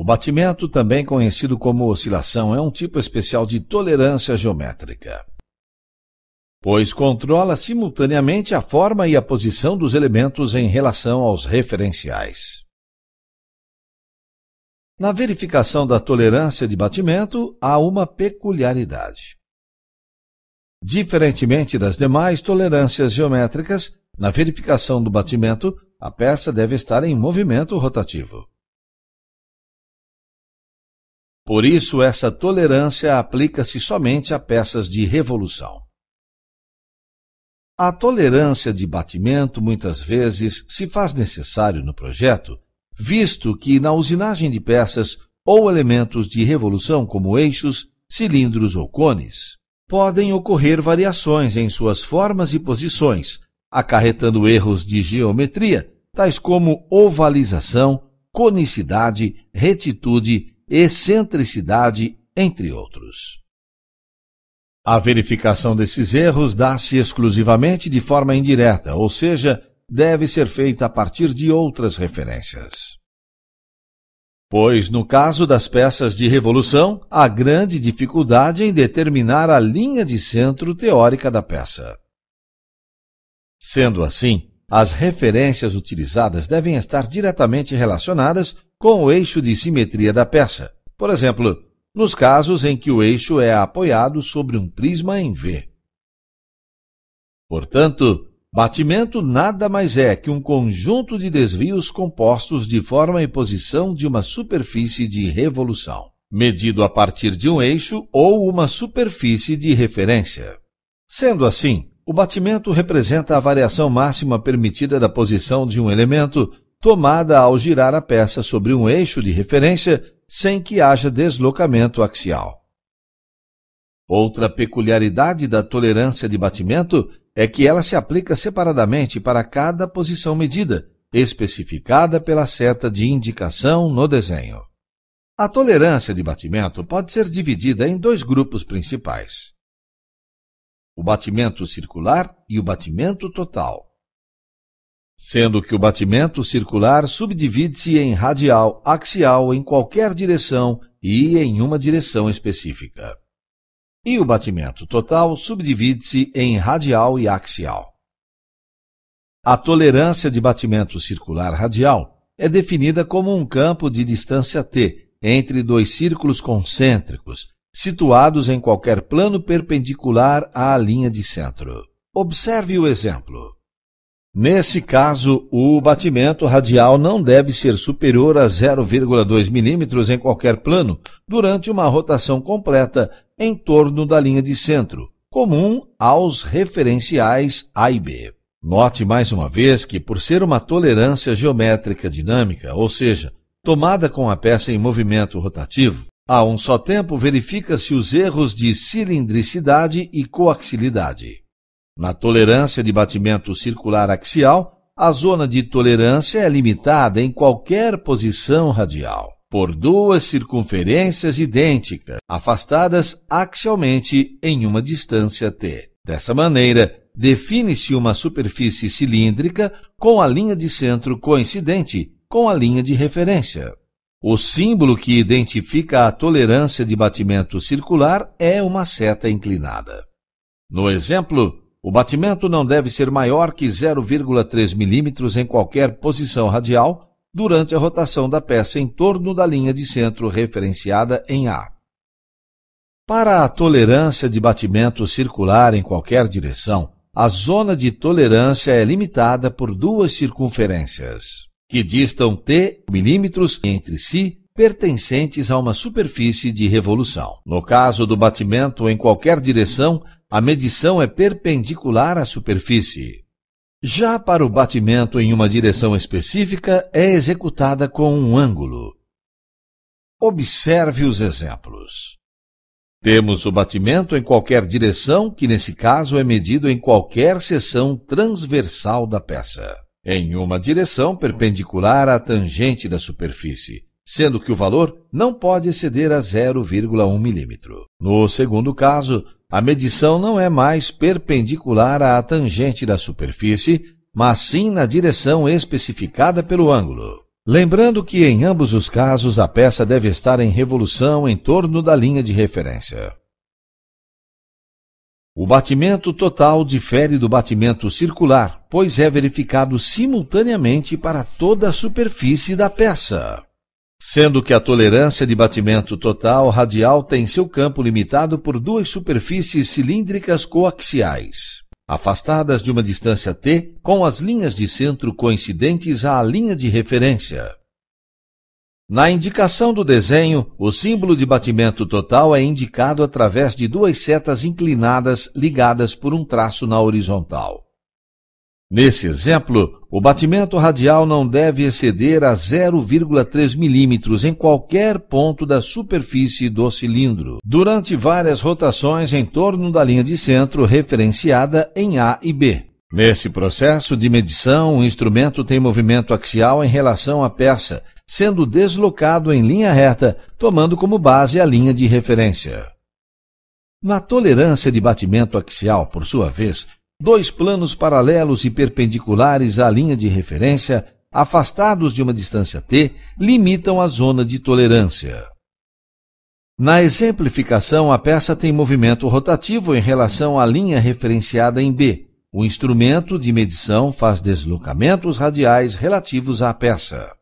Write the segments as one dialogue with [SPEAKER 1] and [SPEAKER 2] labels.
[SPEAKER 1] O batimento, também conhecido como oscilação, é um tipo especial de tolerância geométrica, pois controla simultaneamente a forma e a posição dos elementos em relação aos referenciais. Na verificação da tolerância de batimento, há uma peculiaridade. Diferentemente das demais tolerâncias geométricas, na verificação do batimento, a peça deve estar em movimento rotativo. Por isso, essa tolerância aplica-se somente a peças de revolução. A tolerância de batimento muitas vezes se faz necessário no projeto, visto que na usinagem de peças ou elementos de revolução como eixos, cilindros ou cones, podem ocorrer variações em suas formas e posições, acarretando erros de geometria, tais como ovalização, conicidade, retitude excentricidade, entre outros. A verificação desses erros dá-se exclusivamente de forma indireta, ou seja, deve ser feita a partir de outras referências. Pois, no caso das peças de revolução, há grande dificuldade em determinar a linha de centro teórica da peça. Sendo assim, as referências utilizadas devem estar diretamente relacionadas com o eixo de simetria da peça, por exemplo, nos casos em que o eixo é apoiado sobre um prisma em V. Portanto, batimento nada mais é que um conjunto de desvios compostos de forma e posição de uma superfície de revolução, medido a partir de um eixo ou uma superfície de referência. Sendo assim, o batimento representa a variação máxima permitida da posição de um elemento tomada ao girar a peça sobre um eixo de referência sem que haja deslocamento axial. Outra peculiaridade da tolerância de batimento é que ela se aplica separadamente para cada posição medida, especificada pela seta de indicação no desenho. A tolerância de batimento pode ser dividida em dois grupos principais: o batimento circular e o batimento total sendo que o batimento circular subdivide-se em radial, axial em qualquer direção e em uma direção específica. E o batimento total subdivide-se em radial e axial. A tolerância de batimento circular radial é definida como um campo de distância t entre dois círculos concêntricos, situados em qualquer plano perpendicular à linha de centro. Observe o exemplo. Nesse caso, o batimento radial não deve ser superior a 0,2 milímetros em qualquer plano durante uma rotação completa em torno da linha de centro, comum aos referenciais A e B. Note mais uma vez que, por ser uma tolerância geométrica dinâmica, ou seja, tomada com a peça em movimento rotativo, a um só tempo verifica-se os erros de cilindricidade e coaxilidade. Na tolerância de batimento circular axial, a zona de tolerância é limitada em qualquer posição radial por duas circunferências idênticas, afastadas axialmente em uma distância t. Dessa maneira, define-se uma superfície cilíndrica com a linha de centro coincidente com a linha de referência. O símbolo que identifica a tolerância de batimento circular é uma seta inclinada. No exemplo, o batimento não deve ser maior que 0,3 milímetros em qualquer posição radial durante a rotação da peça em torno da linha de centro referenciada em A. Para a tolerância de batimento circular em qualquer direção, a zona de tolerância é limitada por duas circunferências, que distam t milímetros entre si pertencentes a uma superfície de revolução. No caso do batimento em qualquer direção, a medição é perpendicular à superfície. Já para o batimento em uma direção específica, é executada com um ângulo. Observe os exemplos. Temos o batimento em qualquer direção, que nesse caso é medido em qualquer seção transversal da peça, em uma direção perpendicular à tangente da superfície, sendo que o valor não pode exceder a 0,1 milímetro. No segundo caso, a medição não é mais perpendicular à tangente da superfície, mas sim na direção especificada pelo ângulo. Lembrando que em ambos os casos a peça deve estar em revolução em torno da linha de referência. O batimento total difere do batimento circular, pois é verificado simultaneamente para toda a superfície da peça sendo que a tolerância de batimento total radial tem seu campo limitado por duas superfícies cilíndricas coaxiais, afastadas de uma distância t, com as linhas de centro coincidentes à linha de referência. Na indicação do desenho, o símbolo de batimento total é indicado através de duas setas inclinadas ligadas por um traço na horizontal. Nesse exemplo, o batimento radial não deve exceder a 0,3 milímetros em qualquer ponto da superfície do cilindro, durante várias rotações em torno da linha de centro referenciada em A e B. Nesse processo de medição, o instrumento tem movimento axial em relação à peça, sendo deslocado em linha reta, tomando como base a linha de referência. Na tolerância de batimento axial, por sua vez, dois planos paralelos e perpendiculares à linha de referência, afastados de uma distância t, limitam a zona de tolerância. Na exemplificação, a peça tem movimento rotativo em relação à linha referenciada em B. O instrumento de medição faz deslocamentos radiais relativos à peça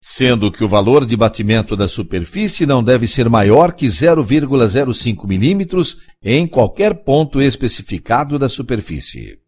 [SPEAKER 1] sendo que o valor de batimento da superfície não deve ser maior que 0,05 milímetros em qualquer ponto especificado da superfície.